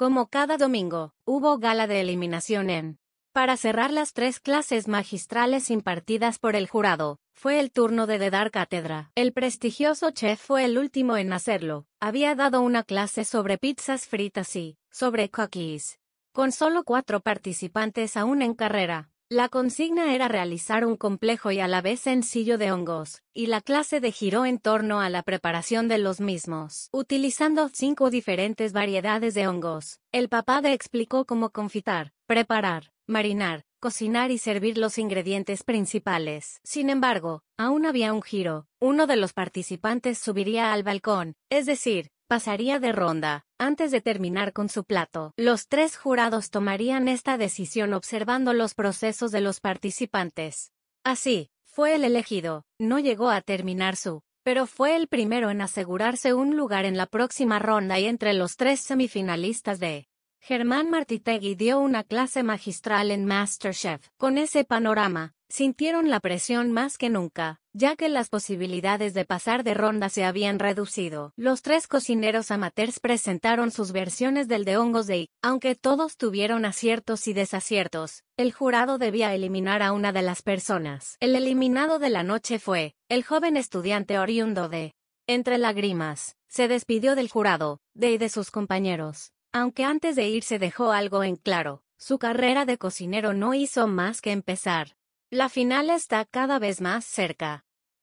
Como cada domingo, hubo gala de eliminación en. Para cerrar las tres clases magistrales impartidas por el jurado, fue el turno de, dar cátedra. El prestigioso chef fue el último en hacerlo. Había dado una clase sobre pizzas fritas y sobre cookies. Con solo cuatro participantes aún en carrera, la consigna era realizar un complejo y a la vez sencillo de hongos, y la clase de giró en torno a la preparación de los mismos, utilizando cinco diferentes variedades de hongos. El papá de explicó cómo confitar, preparar, marinar, cocinar y servir los ingredientes principales. Sin embargo, aún había un giro. Uno de los participantes subiría al balcón, es decir, pasaría de ronda, antes de terminar con su plato. Los tres jurados tomarían esta decisión observando los procesos de los participantes. Así, fue el elegido, no llegó a terminar su, pero fue el primero en asegurarse un lugar en la próxima ronda y entre los tres semifinalistas de Germán Martitegui dio una clase magistral en MasterChef. Con ese panorama, sintieron la presión más que nunca, ya que las posibilidades de pasar de ronda se habían reducido. Los tres cocineros amateurs presentaron sus versiones del de Hongos de aunque todos tuvieron aciertos y desaciertos, el jurado debía eliminar a una de las personas. El eliminado de la noche fue, el joven estudiante oriundo de Entre Lágrimas, se despidió del jurado, de y de sus compañeros, aunque antes de irse dejó algo en claro. Su carrera de cocinero no hizo más que empezar. La final está cada vez más cerca.